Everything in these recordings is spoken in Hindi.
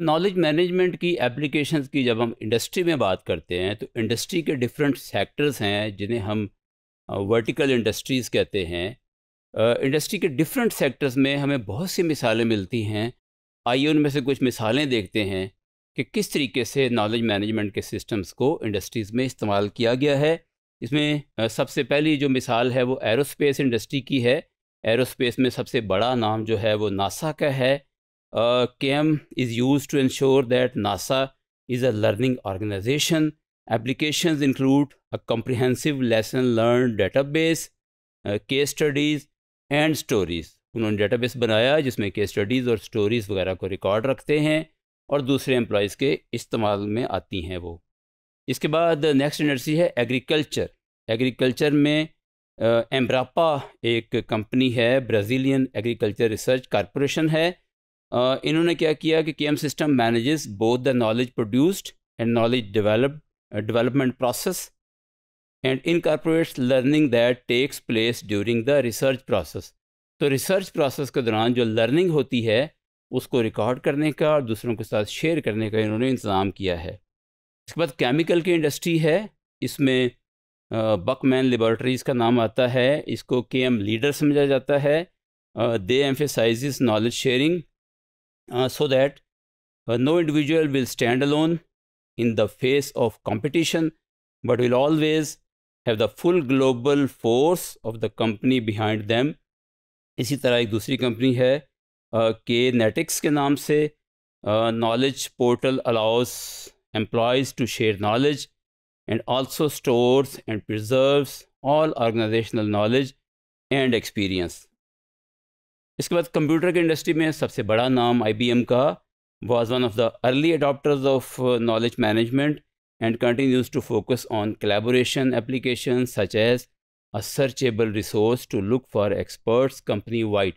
नॉलेज मैनेजमेंट की एप्लीकेशन की जब हम इंडस्ट्री में बात करते हैं तो इंडस्ट्री के डिफरेंट सेक्टर्स हैं जिन्हें हम वर्टिकल इंडस्ट्रीज़ कहते हैं इंडस्ट्री के डिफरेंट सेक्टर्स में हमें बहुत सी मिसालें मिलती हैं आइए उनमें से कुछ मिसालें देखते हैं कि किस तरीके से नॉलेज मैनेजमेंट के सिस्टम्स को इंडस्ट्रीज़ में इस्तेमाल किया गया है इसमें सबसे पहली जो मिसाल है वो एरोस्पेस इंडस्ट्री की है एरोस्पेस में सबसे बड़ा नाम जो है वो नासा का है KM is used to ensure ensure NASA is a learning organization organization. Include a a comprehensive lesson learned database, studies and stories उन्होंने डेटाबेस बनाया जिसमें केस स्टडीज़ और स्टोरीज़ वगैरह को रिकॉर्ड रखते हैं और दूसरे एम्प्लॉयज़ के इस्तेमाल में आती हैं वो इसके बाद नेक्स्ट इंडस्ट्री है एग्रीकल्चर एग्रीकल्चर में एम्ब्रापा uh, एक कंपनी है ब्राज़ीलियन एग्रीकल्चर रिसर्च कॉरपोरेशन है इन्होंने क्या किया कि K M system manages both the knowledge produced and knowledge develop development process and in incorporates learning that takes place during the research process तो रिसर्च प्रोसेस के दौरान जो लर्निंग होती है उसको रिकॉर्ड करने का और दूसरों के साथ शेयर करने का इन्होंने इंतज़ाम किया है इसके बाद केमिकल की इंडस्ट्री है इसमें बकमैन लेबॉर्ट्रीज़ का नाम आता है इसको के एम लीडर समझा जाता है they emphasize knowledge sharing uh, so that uh, no individual will stand alone in the face of competition, but will always have the full global force of the company behind them. इसी तरह एक दूसरी कंपनी है के uh, नेटिक्स के नाम से knowledge portal allows employees to share knowledge and also stores and preserves all organizational knowledge and experience. इसके बाद कंप्यूटर की इंडस्ट्री में सबसे बड़ा नाम आई का was one of the early adopters of knowledge management and continues to focus on collaboration application such as a searchable resource to look for experts company wide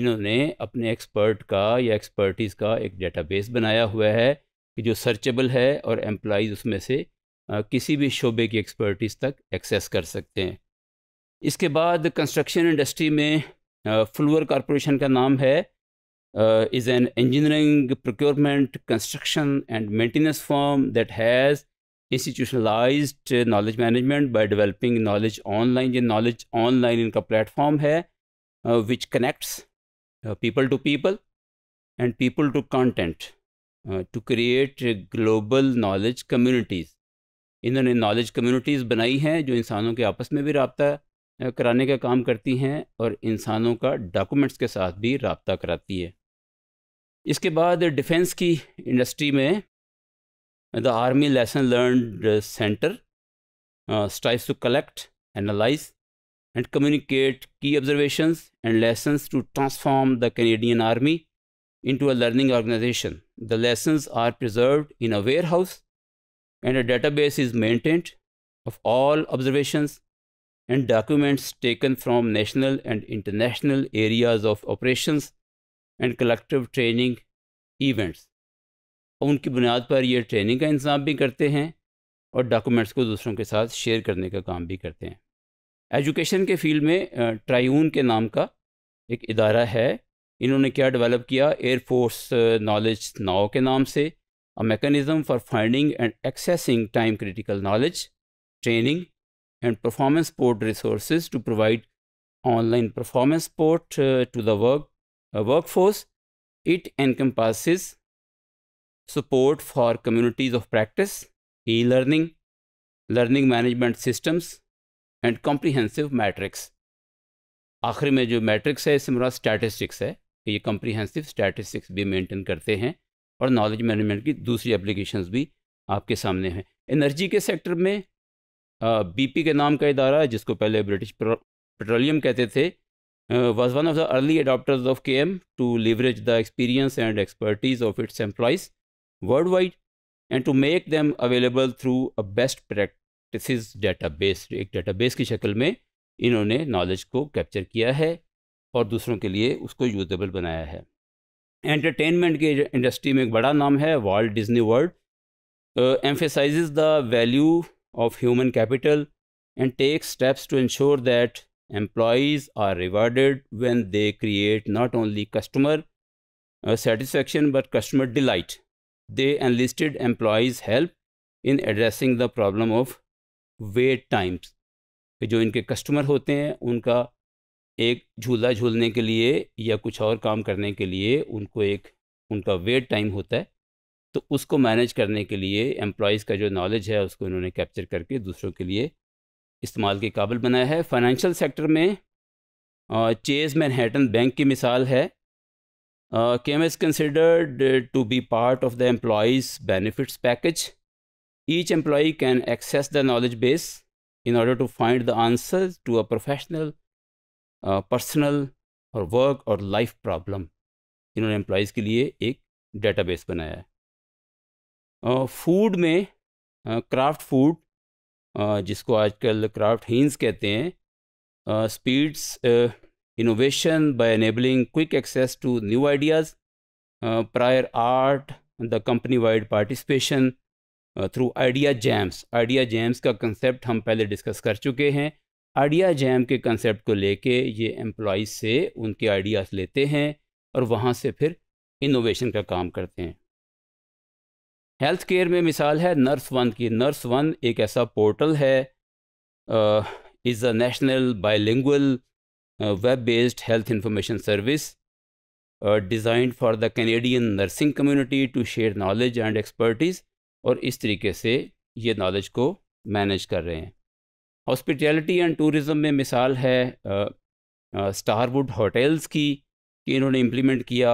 इन्होंने अपने एक्सपर्ट का या एक्सपर्टीज़ का एक डेटाबेस बनाया हुआ है कि जो सर्चेबल है और एम्प्लॉज उसमें से किसी भी शोबे की एक्सपर्टीज़ तक एक्सेस कर सकते हैं इसके बाद कंस्ट्रक्शन इंडस्ट्री में फ्लूअर कॉरपोरेशन का नाम है is an engineering procurement construction and maintenance firm that has institutionalize knowledge management by developing knowledge online ये नॉलेज ऑनलाइन इनका प्लेटफॉर्म है which connects people to people and people to content to create global knowledge communities इन्होंने नॉलेज कम्यूनिटीज़ बनाई हैं जो इंसानों के आपस में भी रबता कराने का काम करती हैं और इंसानों का डॉक्यूमेंट्स के साथ भी रबता कराती है इसके बाद डिफेंस की इंडस्ट्री में the army lesson learn centre strives to collect analyse and communicate key observations and lesson to transform the Canadian army a learning organization the The are preserve in in house and a data base is maintained of all observations and documents taken from national and international areas of operations and collective training events. उनकी बुनियाद पर यह ट्रेनिंग का इंतज़ाम भी करते हैं और डॉक्यूमेंट्स को दूसरों के साथ शेयर करने का काम भी करते हैं एजुकेशन के फील्ड में ट्रायून के नाम का एक अदारा है इन्होंने क्या डेवलप किया एयरफोर्स नॉलेज नाव के नाम से a mechanism for finding and accessing time critical knowledge training and performance port resources to provide online performance support uh, to the work, uh, workforce. It encompasses support for communities of practice, e-learning, learning management systems, and comprehensive matrix आखिर में जो मैट्रिक्स है इसमें मेरा स्टैटिस्टिक्स है कि ये कम्प्रीहेंसिव स्टैटिस्टिक्स भी मेंटेन करते हैं और नॉलेज मैनेजमेंट की दूसरी एप्लीकेशंस भी आपके सामने हैं एनर्जी के सेक्टर में बीपी के नाम का इदारा है जिसको पहले ब्रिटिश पेट्रोलियम कहते थे was one of the early adopters of K M to leverage the experience and expertise of its employees world wide and to make them available through a best practice data data एक डाटा की शक्ल में इन्होंने नॉलेज को कैप्चर किया है और दूसरों के लिए उसको यूजेबल बनाया है एंटरटेनमेंट के इंडस्ट्री में एक बड़ा नाम है World Disney World emphasize the value of human capital and take steps to ensure that employees are rewarded when they create not only customer uh, satisfaction but customer delight. They enlisted employees' help in addressing the problem of wait times. कि जो इनके कस्टमर होते हैं उनका एक झूला झूलने के लिए या कुछ और काम करने के लिए उनको एक उनका वेट टाइम होता है तो उसको मैनेज करने के लिए एम्प्लॉयज़ का जो नॉलेज है उसको इन्होंने कैप्चर करके दूसरों के लिए इस्तेमाल के काबिल बनाया है फाइनेंशियल सेक्टर में चेज मैनहेटन बैंक की मिसाल है KM is considered to be part of the employees benefits package each employee can access the knowledge base in order to find the answer to a professional personal और वर्क और लाइफ प्रॉब्लम इन्होंने एम्प्लॉयज़ के लिए एक डेटाबेस बनाया है फूड में क्राफ्ट फूड जिसको आजकल क्राफ्ट हीन्स कहते हैं speeds innovation by enabling quick access to new ideas prior art the company wide participation through idea jams idea jams का कंसेप्ट हम पहले डिस्कस कर चुके हैं आइडिया जैम के कंसेप्ट को लेके ये एम्प्लॉज से उनके आइडियाज़ लेते हैं और वहाँ से फिर इनोवेशन का काम करते हैं हेल्थ केयर में मिसाल है नर्स वन की नर्स वन एक ऐसा पोर्टल है is a national bilingual web based health information service designed for the Canadian nursing community to share knowledge and expertise और इस तरीके से ये नॉलेज को मैनेज कर रहे हैं हॉस्पिटैलिटी एंड टूरिज़म में मिसाल है स्टारवुड होटल्स की कि इन्होंने इम्प्लीमेंट किया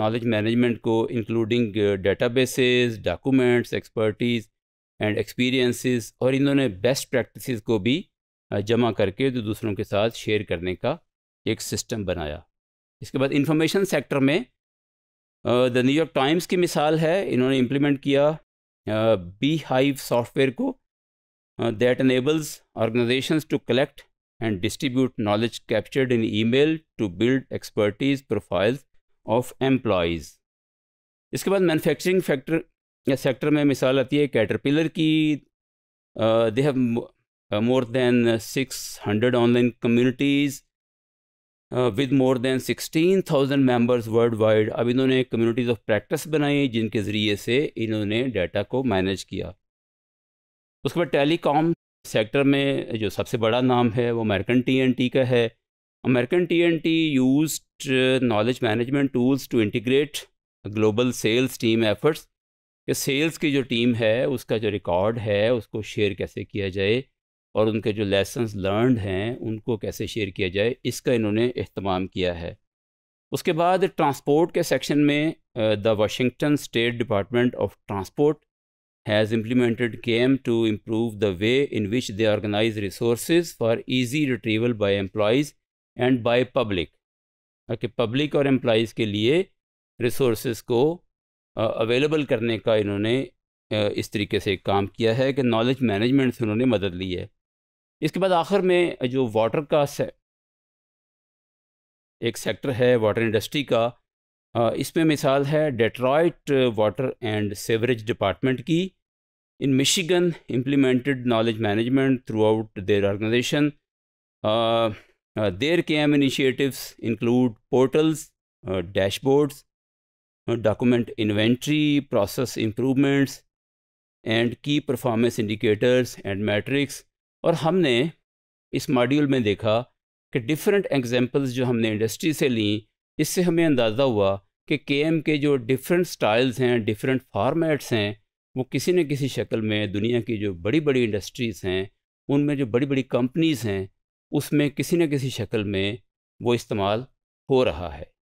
नॉलेज मैनेजमेंट को including databases documents expertise and experiences और इन्होंने बेस्ट प्रैक्टिसेस को भी uh, जमा करके जो दूसरों के साथ शेयर करने का एक सिस्टम बनाया इसके बाद इंफॉर्मेशन सेक्टर में द न्यूयॉर्क टाइम्स की मिसाल है इन्होंने इम्प्लीमेंट किया बी हाइव सॉफ्टवेयर को that enables organizations to collect and distribute knowledge captured in email to build expertise profiles of employees इसके बाद manufacturing फैक्टर या सेक्टर में मिसाल आती है कैटरपिलर की they have more than 600 online communities with more than sixteen thousand members world wide अब इन्होंने कम्यूनिटीज ऑफ प्रैक्टिस बनाई जिनके ज़रिए से इन्होंने डाटा को मैनेज किया उसके बाद टेलीकॉम सेक्टर में जो सबसे बड़ा नाम है वो अमेरिकन टी का है American T used knowledge management tools to integrate global sales team efforts कि सेल्स की जो टीम है उसका जो रिकॉर्ड है उसको शेयर कैसे किया जाए और उनके जो लेसन्स लर्न हैं उनको कैसे शेयर किया जाए इसका इन्होंने अहतमाम किया है उसके बाद ट्रांसपोर्ट के सेक्शन में the Washington state department of transport has implemented KM to improve the way in which they organize resources for easy retrieval by employees and by public. Okay, public और employees के लिए resources को uh, available करने का इन्होंने uh, इस तरीके से काम किया है कि knowledge management से उन्होंने मदद ली है इसके बाद आखिर में जो water का से, एक sector है water industry का इसमें मिसाल है Detroit water and sewerage department की in Michigan implemented knowledge management throughout their organization. Uh, uh, their KM initiatives include portals, uh, dashboards, uh, document inventory, process improvements, and key performance indicators and metrics. और हमने इस मॉड्यूल में देखा कि डिफरेंट एग्जांपल्स जो हमने इंडस्ट्री से ली इससे हमें अंदाज़ा हुआ कि के के जो डिफरेंट स्टाइल्स हैं डिफरेंट फॉर्मेट्स हैं वो किसी न किसी शक्ल में दुनिया की जो बड़ी बड़ी इंडस्ट्रीज़ हैं उनमें जो बड़ी बड़ी कंपनीज़ हैं उसमें किसी न किसी शक्ल में वो इस्तेमाल हो रहा है